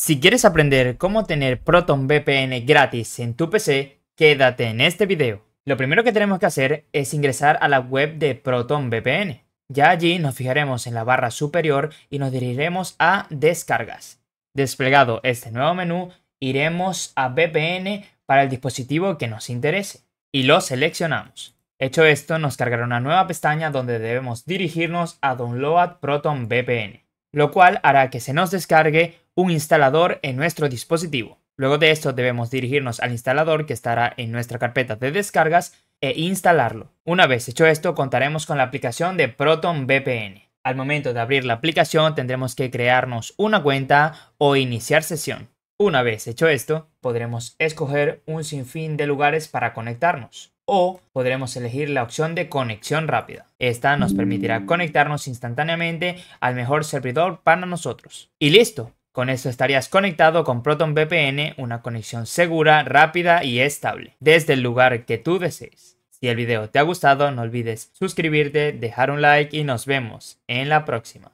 Si quieres aprender cómo tener Proton VPN gratis en tu PC, quédate en este video. Lo primero que tenemos que hacer es ingresar a la web de Proton VPN. Ya allí nos fijaremos en la barra superior y nos dirigiremos a descargas. Desplegado este nuevo menú, iremos a VPN para el dispositivo que nos interese y lo seleccionamos. Hecho esto, nos cargará una nueva pestaña donde debemos dirigirnos a Download Proton VPN, lo cual hará que se nos descargue un instalador en nuestro dispositivo. Luego de esto debemos dirigirnos al instalador que estará en nuestra carpeta de descargas e instalarlo. Una vez hecho esto contaremos con la aplicación de Proton VPN. Al momento de abrir la aplicación tendremos que crearnos una cuenta o iniciar sesión. Una vez hecho esto, podremos escoger un sinfín de lugares para conectarnos o podremos elegir la opción de conexión rápida. Esta nos permitirá conectarnos instantáneamente al mejor servidor para nosotros. Y listo, con esto estarías conectado con Proton VPN, una conexión segura, rápida y estable, desde el lugar que tú desees. Si el video te ha gustado, no olvides suscribirte, dejar un like y nos vemos en la próxima.